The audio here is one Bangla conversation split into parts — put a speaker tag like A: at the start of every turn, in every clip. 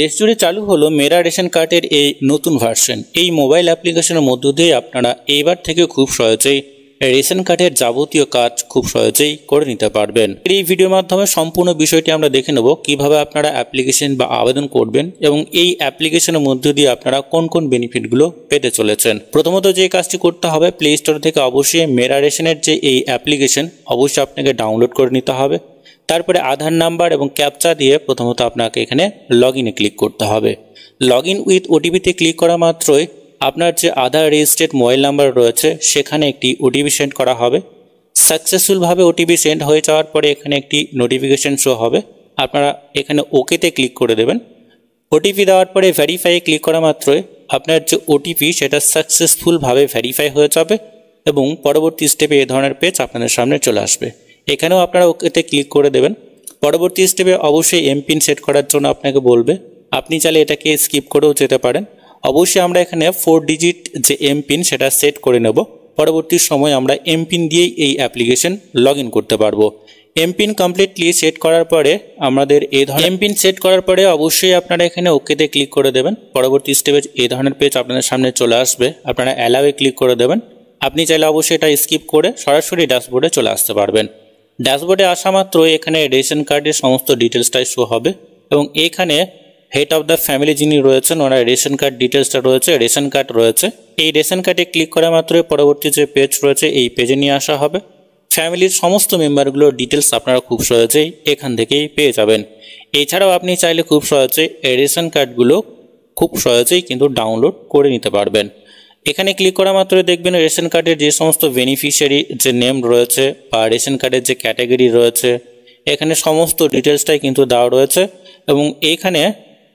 A: দেশজুড়ে চালু হলো মেরা রেশন কার্ডের এই নতুন ভার্সন এই মোবাইল অ্যাপ্লিকেশনের মধ্য দিয়ে আপনারা এইবার থেকে খুব সহজেই রেশন কার্ডের যাবতীয় কাজ খুব সহজেই করে নিতে পারবেন এই ভিডিওর মাধ্যমে সম্পূর্ণ বিষয়টি আমরা দেখে নেব কিভাবে আপনারা অ্যাপ্লিকেশন বা আবেদন করবেন এবং এই অ্যাপ্লিকেশনের মধ্য দিয়ে আপনারা কোন কোন বেনিফিটগুলো পেতে চলেছেন প্রথমত যে কাজটি করতে হবে প্লে স্টোর থেকে অবশ্যই মেরা রেশনের যে এই অ্যাপ্লিকেশন অবশ্যই আপনাকে ডাউনলোড করে নিতে হবে তারপরে আধার নাম্বার এবং ক্যাপচা দিয়ে প্রথমত আপনাকে এখানে লগ ইনে ক্লিক করতে হবে লগ ইন উইথ ওটিপিতে ক্লিক করা মাত্রই আপনার যে আধার রেজিস্টার্ড মোবাইল নাম্বার রয়েছে সেখানে একটি ওটিপি সেন্ড করা হবে সাকসেসফুলভাবে ওটিপি সেন্ড হয়ে যাওয়ার পরে এখানে একটি নোটিফিকেশন শো হবে আপনারা এখানে ওকেতে ক্লিক করে দেবেন ওটিপি দেওয়ার পরে ভ্যারিফাই ক্লিক করা মাত্রই আপনার যে ওটিপি সেটা সাকসেসফুলভাবে ভ্যারিফাই হয়ে যাবে এবং পরবর্তী স্টেপে এ ধরনের পেজ আপনাদের সামনে চলে আসবে এখানেও আপনারা ওকেতে ক্লিক করে দেবেন পরবর্তী স্টেপে অবশ্যই এমপিন সেট করার জন্য আপনাকে বলবে আপনি চাইলে এটাকে স্কিপ করেও যেতে পারেন অবশ্যই আমরা এখানে ফোর ডিজিট যে এমপিন সেটা সেট করে নেব পরবর্তী সময় আমরা এমপিন দিয়েই এই অ্যাপ্লিকেশন লগ করতে পারবো এমপিন কমপ্লিটলি সেট করার পরে আমাদের এই ধরনের এমপিন সেট করার পরে অবশ্যই আপনারা এখানে ওকেতে ক্লিক করে দেবেন পরবর্তী স্টেপে এই ধরনের পেজ আপনাদের সামনে চলে আসবে আপনারা অ্যালাওয়ে ক্লিক করে দেবেন আপনি চাইলে অবশ্যই এটা স্কিপ করে সরাসরি ড্যাশবোর্ডে চলে আসতে পারবেন ড্যাশবোর্ডে আসা মাত্র এখানে রেশন কার্ডের সমস্ত ডিটেলসটাই শো হবে এবং এখানে হেড অফ দ্য ফ্যামিলি যিনি রয়েছেন ওনার রেশন কার্ড ডিটেলসটা রয়েছে রেশন কার্ড রয়েছে এই রেশন কার্ডে ক্লিক করা মাত্র পরবর্তী যে পেজ রয়েছে এই পেজে নিয়ে আসা হবে ফ্যামিলির সমস্ত মেম্বারগুলোর ডিটেলস আপনারা খুব সহজেই এখান থেকেই পেয়ে যাবেন এছাড়াও আপনি চাইলে খুব সহজে রেশন কার্ডগুলো খুব সহজেই কিন্তু ডাউনলোড করে নিতে পারবেন এখানে ক্লিক করা মাত্র দেখবেন রেশন কার্ডের যে সমস্ত বেনিফিশিয়ারি যে নেম রয়েছে বা রেশন কার্ডের যে ক্যাটাগরি রয়েছে এখানে সমস্ত ডিটেলসটাই কিন্তু দেওয়া রয়েছে এবং এখানে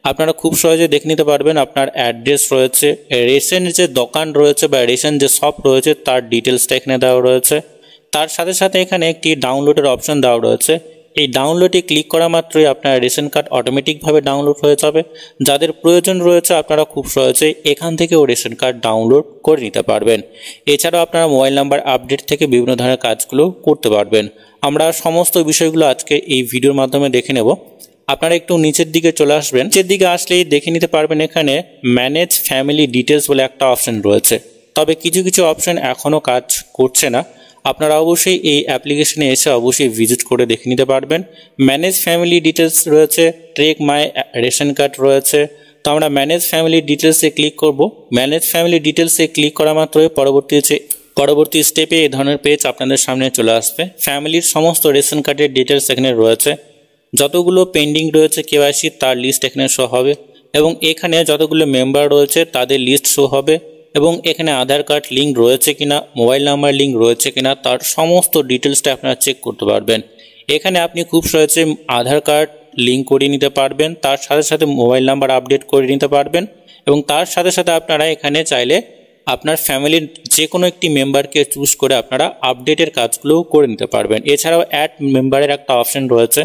A: আপনারা খুব সহজে দেখে নিতে পারবেন আপনার অ্যাড্রেস রয়েছে রেশন যে দোকান রয়েছে বা রেশন যে শপ রয়েছে তার ডিটেলসটা এখানে দেওয়া রয়েছে তার সাথে সাথে এখানে একটি ডাউনলোডের অপশন দেওয়া রয়েছে এই ডাউনলোডে ক্লিক করা মাত্রই আপনার রেশন কার্ড অটোমেটিকভাবে ডাউনলোড হয়ে যাবে যাদের প্রয়োজন রয়েছে আপনারা খুব সহজে এখান থেকেও রেশন কার্ড ডাউনলোড করে নিতে পারবেন এছাড়াও আপনারা মোবাইল নাম্বার আপডেট থেকে বিভিন্ন ধরনের কাজগুলো করতে পারবেন আমরা সমস্ত বিষয়গুলো আজকে এই ভিডিওর মাধ্যমে দেখে নেব আপনারা একটু নিচের দিকে চলে আসবেন নিচের দিকে আসলেই দেখে নিতে পারবেন এখানে ম্যানেজ ফ্যামিলি ডিটেলস বলে একটা অপশন রয়েছে তবে কিছু কিছু অপশন এখনও কাজ করছে না আপনারা অবশ্যই এই অ্যাপ্লিকেশনে এসে অবশ্যই ভিজিট করে দেখে নিতে পারবেন ম্যানেজ ফ্যামিলি ডিটেলস রয়েছে ট্রেক মাই রেশন কার্ড রয়েছে তো আমরা ম্যানেজ ফ্যামিলি ডিটেলসে ক্লিক করব ম্যানেজ ফ্যামিলি ডিটেলসে ক্লিক করা মাত্রই পরবর্তী হচ্ছে পরবর্তী স্টেপে এই ধরনের পেজ আপনাদের সামনে চলে আসবে ফ্যামিলির সমস্ত রেশন কার্ডের ডিটেলস এখানে রয়েছে যতগুলো পেন্ডিং রয়েছে কেওয়াইসি তার লিস্ট এখানে শো হবে এবং এখানে যতগুলো মেম্বার রয়েছে তাদের লিস্ট শো হবে এবং এখানে আধার কার্ড লিঙ্ক রয়েছে কিনা মোবাইল নাম্বার লিঙ্ক রয়েছে কিনা তার সমস্ত ডিটেলসটা আপনারা চেক করতে পারবেন এখানে আপনি খুব সহজে আধার কার্ড লিঙ্ক করিয়ে নিতে পারবেন তার সাথে সাথে মোবাইল নাম্বার আপডেট করে নিতে পারবেন এবং তার সাথে সাথে আপনারা এখানে চাইলে আপনার ফ্যামিলির যে কোনো একটি মেম্বারকে চুজ করে আপনারা আপডেটের কাজগুলোও করে নিতে পারবেন এছাড়াও অ্যাড মেম্বারের একটা অপশন রয়েছে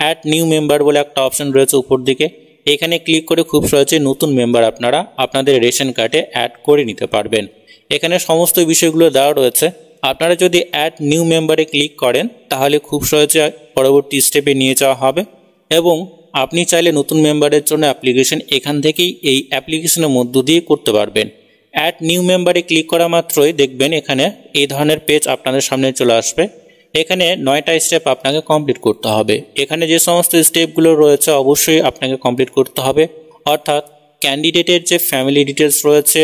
A: অ্যাড নিউ মেম্বার বলে একটা অপশন রয়েছে উপর দিকে এখানে ক্লিক করে খুব সহজে নতুন মেম্বার আপনারা আপনাদের রেশন কার্ডে অ্যাড করে নিতে পারবেন এখানে সমস্ত বিষয়গুলো দেওয়া রয়েছে আপনারা যদি অ্যাড নিউ মেম্বারে ক্লিক করেন তাহলে খুব সহজে পরবর্তী স্টেপে নিয়ে যাওয়া হবে এবং আপনি চাইলে নতুন মেম্বারের জন্য অ্যাপ্লিকেশন এখান থেকেই এই অ্যাপ্লিকেশনের মধ্য দিয়ে করতে পারবেন অ্যাড নিউ মেম্বারে ক্লিক করা মাত্রই দেখবেন এখানে এই ধরনের পেজ আপনাদের সামনে চলে আসবে এখানে নয়টা স্টেপ আপনাকে কমপ্লিট করতে হবে এখানে যে সমস্ত স্টেপগুলো রয়েছে অবশ্যই আপনাকে কমপ্লিট করতে হবে অর্থাৎ ক্যান্ডিডেটের যে ফ্যামিলি ডিটেলস রয়েছে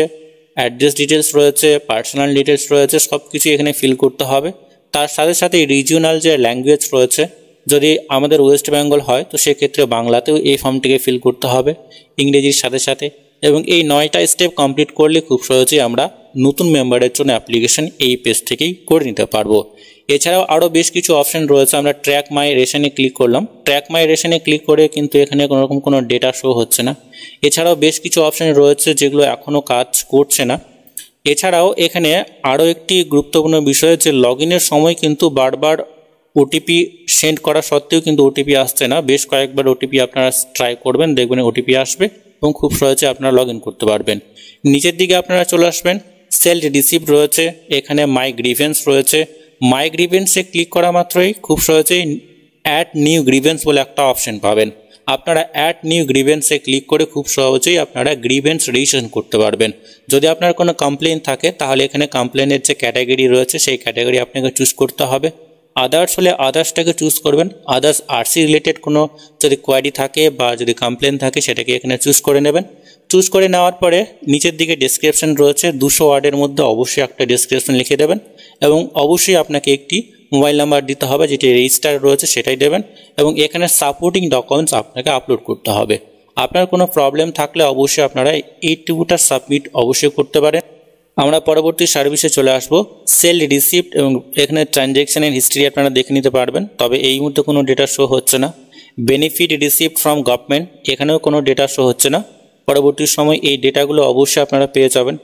A: অ্যাড্রেস ডিটেলস রয়েছে পার্সোনাল ডিটেলস রয়েছে সব কিছু এখানে ফিল করতে হবে তার সাথে সাথে রিজিওনাল যে ল্যাঙ্গুয়েজ রয়েছে যদি আমাদের ওয়েস্ট বেঙ্গল হয় তো সেক্ষেত্রে বাংলাতেও এই ফর্মটিকে ফিল করতে হবে ইংরেজির সাথে সাথে এবং এই নয়টা স্টেপ কমপ্লিট করলে খুব সহজেই আমরা নতুন মেম্বারের জন্য অ্যাপ্লিকেশন এই পেজ থেকেই করে নিতে পারবো এছাড়াও আরও বেশ কিছু অপশন রয়েছে আমরা ট্র্যাক মাই রেশনে ক্লিক করলাম ট্র্যাক মাই রেশনে ক্লিক করে কিন্তু এখানে কোনোরকম কোনো ডেটা শো হচ্ছে না এছাড়াও বেশ কিছু অপশন রয়েছে যেগুলো এখনও কাজ করছে না এছাড়াও এখানে আরও একটি গুরুত্বপূর্ণ বিষয় যে লগ সময় কিন্তু বারবার ওটিপি সেন্ড করা সত্ত্বেও কিন্তু ওটিপি আসছে না বেশ কয়েকবার ওটিপি আপনারা ট্রাই করবেন দেখবেন ওটিপি আসবে এবং খুব সহজে আপনারা লগ করতে পারবেন নিচের দিকে আপনারা চলে আসবেন সেল রিসিভ রয়েছে এখানে মাই গ্রিভেন্স রয়েছে মাই গ্রিভেন্সে ক্লিক করা মাত্রই খুব সহজেই অ্যাড নিউ গ্রিভেন্স বলে একটা অপশন পাবেন আপনারা অ্যাড নিউ গ্রিভেন্সে ক্লিক করে খুব সহজেই আপনারা গ্রিভেন্স রেজিস্ট্রেশন করতে পারবেন যদি আপনার কোনো কমপ্লেন থাকে তাহলে এখানে কমপ্লেনের যে ক্যাটাগরি রয়েছে সেই ক্যাটাগরি আপনাকে চুজ করতে হবে আদার্স হলে আদার্সটাকে চুজ করবেন আদার্স আরসি রিলেটেড কোনো যদি কোয়ারি থাকে বা যদি কমপ্লেন থাকে সেটাকে এখানে চুজ করে নেবেন চুজ করে নেওয়ার পরে নিচের দিকে ডেসক্রিপশন রয়েছে দুশো ওয়ার্ডের মধ্যে অবশ্যই একটা ডেসক্রিপশন লিখে দেবেন এবং অবশ্যই আপনাকে একটি মোবাইল নাম্বার দিতে হবে যেটি রেজিস্টার রয়েছে সেটাই দেবেন এবং এখানে সাপোর্টিং ডকুমেন্টস আপনাকে আপলোড করতে হবে আপনার কোনো প্রবলেম থাকলে অবশ্যই আপনারা এই টুকুটা সাবমিট অবশ্যই করতে পারেন আমরা পরবর্তী সার্ভিসে চলে আসব সেল রিসিপ্ট এবং এখানে ট্রানজ্যাকশানের হিস্ট্রি আপনারা দেখে নিতে পারবেন তবে এই মুহূর্তে কোনো ডেটা শো হচ্ছে না বেনিফিট রিসিপ্ট ফ্রম গভর্নমেন্ট এখানেও কোনো ডেটা শো হচ্ছে না পরবর্তী সময় এই ডেটাগুলো অবশ্যই আপনারা পেয়ে যাবেন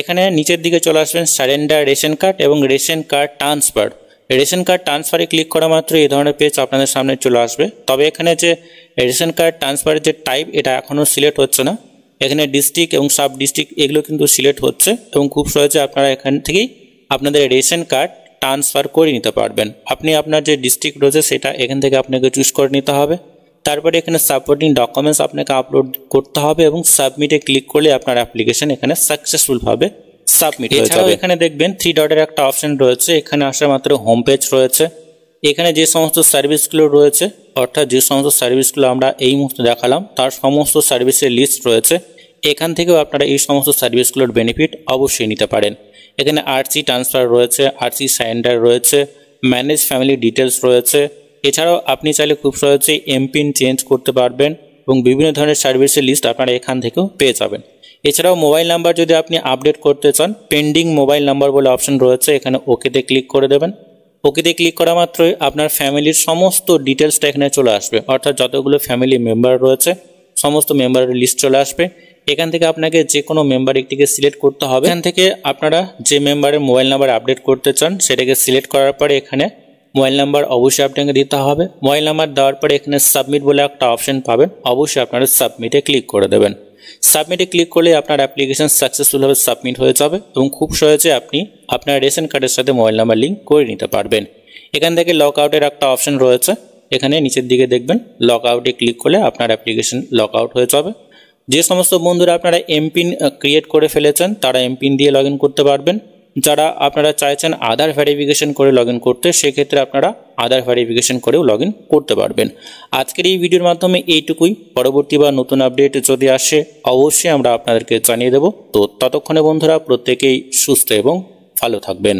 A: এখানে নিচের দিকে চলে আসবেন সারেন্ডার রেশন কার্ড এবং ration card transfer ration card ট্রান্সফারে ক্লিক করা মাত্র এই ধরনের পেজ আপনাদের সামনে চলে আসবে তবে এখানে যে রেশন কার্ড ট্রান্সফারের যে টাইপ এটা এখনও সিলেক্ট হচ্ছে না এখানে ডিস্ট্রিক্ট এবং সাব ডিস্ট্রিক্ট এগুলো কিন্তু সিলেক্ট হচ্ছে এবং খুব সহজে আপনারা এখান থেকেই আপনাদের রেশন কার্ড ট্রান্সফার করে নিতে পারবেন আপনি আপনার যে ডিস্ট্রিক্ট রয়েছে সেটা এখান থেকে আপনাকে চুজ করে নিতে হবে তারপরে এখানে সাপোর্টিং ডকুমেন্টস আপনাকে আপলোড করতে হবে এবং সাবমিটে ক্লিক করলে আপনার অ্যাপ্লিকেশন এখানে সাকসেসফুলভাবে সাবমিট হয়ে যাবে এখানে দেখবেন থ্রি ডটের একটা অপশন রয়েছে এখানে আসা মাত্র হোম পেজ রয়েছে এখানে যে সমস্ত সার্ভিসগুলো রয়েছে অর্থাৎ যে সমস্ত সার্ভিসগুলো আমরা এই মুহূর্তে দেখালাম তার সমস্ত সার্ভিসের লিস্ট রয়েছে এখান থেকেও আপনারা এই সমস্ত সার্ভিসগুলোর বেনিফিট অবশ্যই নিতে পারেন এখানে আরসি ট্রান্সফার রয়েছে আরসি সাইন্ডার রয়েছে ম্যানেজ ফ্যামিলি ডিটেলস রয়েছে এছাড়াও আপনি চাইলে খুব সহজেই এমপিন চেঞ্জ করতে পারবেন এবং বিভিন্ন ধরনের সার্ভিসের লিস্ট আপনারা এখান থেকেও পেয়ে যাবেন এছাড়াও মোবাইল নাম্বার যদি আপনি আপডেট করতে চান পেন্ডিং মোবাইল নাম্বার বলে অপশন রয়েছে এখানে ওকেতে ক্লিক করে দেবেন ওকেতে ক্লিক করা মাত্রই আপনার ফ্যামিলির সমস্ত ডিটেলসটা এখানে চলে আসবে অর্থাৎ যতগুলো ফ্যামিলি মেম্বার রয়েছে সমস্ত মেম্বারের লিস্ট চলে আসবে এখান থেকে আপনাকে যে কোনো মেম্বার একটিকে সিলেক্ট করতে হবে এখান থেকে আপনারা যে মেম্বারের মোবাইল নাম্বার আপডেট করতে চান সেটাকে সিলেক্ট করার পরে এখানে মোবাইল নাম্বার অবশ্যই আপনাকে দিতে হবে মোবাইল নাম্বার দেওয়ার পরে এখানে সাবমিট বলে একটা অপশন পাবেন অবশ্যই আপনারা সাবমিটে ক্লিক করে দেবেন সাবমিটে ক্লিক করলে আপনার অ্যাপ্লিকেশন সাকসেসফুলভাবে সাবমিট হয়ে যাবে এবং খুব সহজে আপনি আপনার রেশন কার্ডের সাথে মোবাইল নাম্বার লিঙ্ক করে নিতে পারবেন এখান থেকে লক আউটের একটা অপশন রয়েছে এখানে নিচের দিকে দেখবেন লক আউটে ক্লিক করলে আপনার অ্যাপ্লিকেশন লক আউট হয়ে যাবে যে সমস্ত বন্ধুরা আপনারা এমপিন ক্রিয়েট করে ফেলেছেন তারা এমপিন দিয়ে লগ করতে পারবেন যারা আপনারা চাইছেন আধার ভেরিফিকেশন করে লগ করতে সেক্ষেত্রে আপনারা আধার ভেরিফিকেশন করেও লগ করতে পারবেন আজকের এই ভিডিওর মাধ্যমে এইটুকুই পরবর্তী বা নতুন আপডেট যদি আসে অবশ্যই আমরা আপনাদেরকে জানিয়ে দেব তো ততক্ষণে বন্ধুরা প্রত্যেকেই সুস্থ এবং ভালো থাকবেন